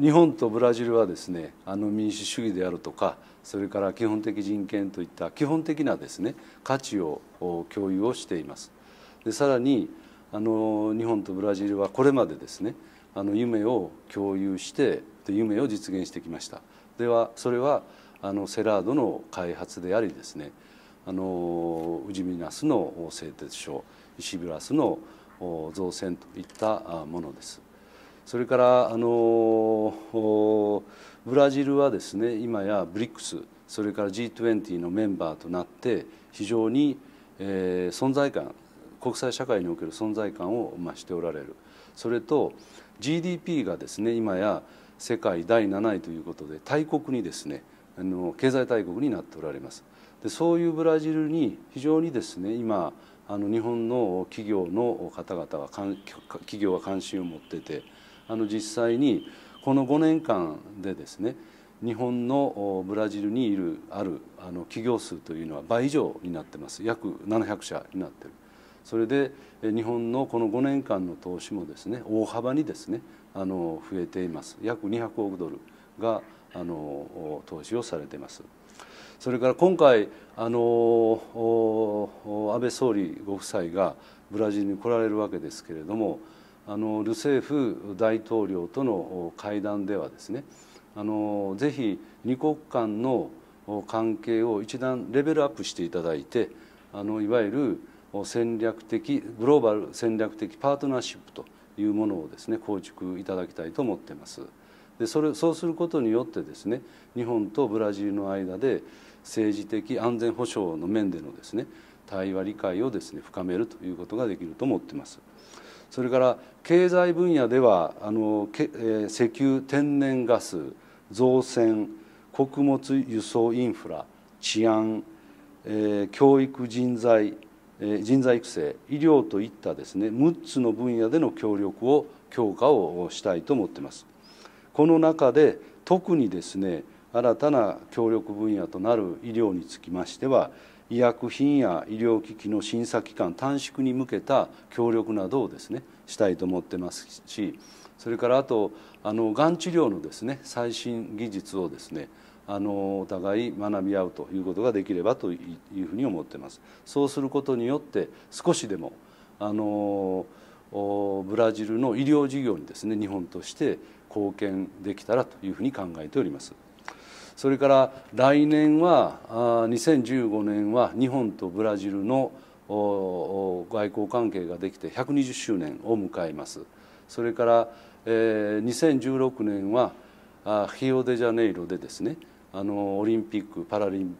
日本とブラジルはですねあの民主主義であるとかそれから基本的人権といった基本的なですね価値を共有をしていますでさらにあの日本とブラジルはこれまでですねあの夢を共有して夢を実現してきましたではそれはあのセラードの開発でありですねあのウジミナスの製鉄所石ブラスの造船といったものです。それからあのブラジルはですね今や BRICS それから G20 のメンバーとなって非常に、えー、存在感国際社会における存在感を増しておられるそれと GDP がですね今や世界第7位ということで大国にですねあの経済大国になっておられますでそういうブラジルに非常にですね今あの日本の企業の方々は企業は関心を持っててあの実際にこの5年間でですね日本のブラジルにいるあるあの企業数というのは倍以上になってます約700社になってるそれで日本のこの5年間の投資もですね大幅にですねあの増えています約200億ドルがあの投資をされていますそれから今回あの安倍総理ご夫妻がブラジルに来られるわけですけれどもあのルセーフ大統領との会談ではですねあのぜひ二国間の関係を一段レベルアップしていただいてあのいわゆる戦略的グローバル戦略的パートナーシップというものをですね構築いただきたいと思っています。でそれそうすることによってですね日本とブラジルの間で政治的安全保障の面でのですね対話理解をですね深めるということができると思っています。それから経済分野ではあの、えー、石油天然ガス造船穀物輸送インフラ治安、えー、教育人材、えー、人材育成医療といったですね6つの分野での協力を強化をしたいと思っています。この中で特にですね新たな協力分野となる医療につきましては医薬品や医療機器の審査期間短縮に向けた協力などをですねしたいと思ってますしそれからあとあのがん治療のですね最新技術をですねあのお互い学び合うということができればというふうに思ってます。そうすることによって少しでもあのブラジルの医療事業にですね日本として貢献できたらというふうに考えております。それから来年は2015年は日本とブラジルの外交関係ができて120周年を迎えますそれから、え2016年はリオデジャネイロでですねあのオリンピック・パラリン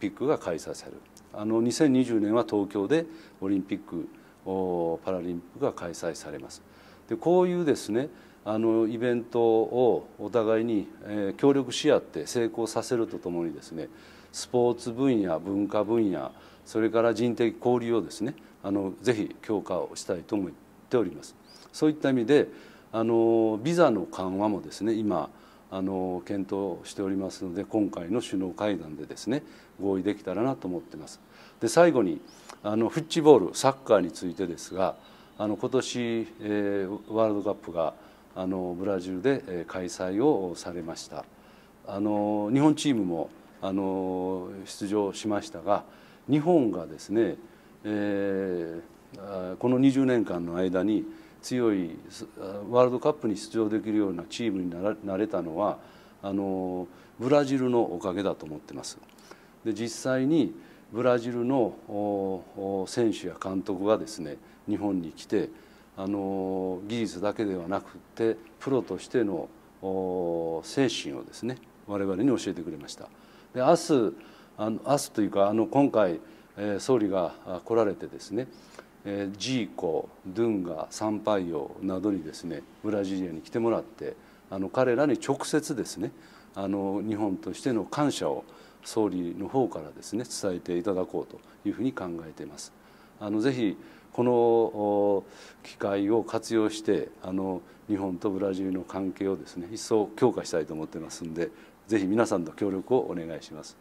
ピックが開催されるあの2020年は東京でオリンピック・パラリンピックが開催されますでこういうですねあのイベントをお互いに、え協力し合って成功させるとともにですねスポーツ分野文化分野それから人的交流をですねあのぜひ強化をしたいと思っております。そういった意味であのビザの緩和もですね今あの検討しておりますので今回の首脳会談でですね合意できたらなと思ってます。で最後にあのフッチボールサッカーについてですがあの今年、えー、ワールドカップがあのブラジルで開催をされましたあの日本チームもあの出場しましたが日本がですね、えー、この20年間の間に強いワールドカップに出場できるようなチームになれたのはあのブラジルのおかげだと思ってます。で実際にブラジルの選手や監督がですね日本に来てあの技術だけではなくてプロとしての精神をですね我々に教えてくれました。で明日あの明日というかあの今回、えー、総理が来られてですね、えー、ジーコドゥンガサンパイオなどにですねブラジリアに来てもらってあの彼らに直接ですねあの日本としての感謝を総理の方からですね伝えていただこうというふうに考えています。あのぜひこの会を活用してあの日本とブラジルの関係をですね一層強化したいと思ってますんでぜひ皆さんの協力をお願いします。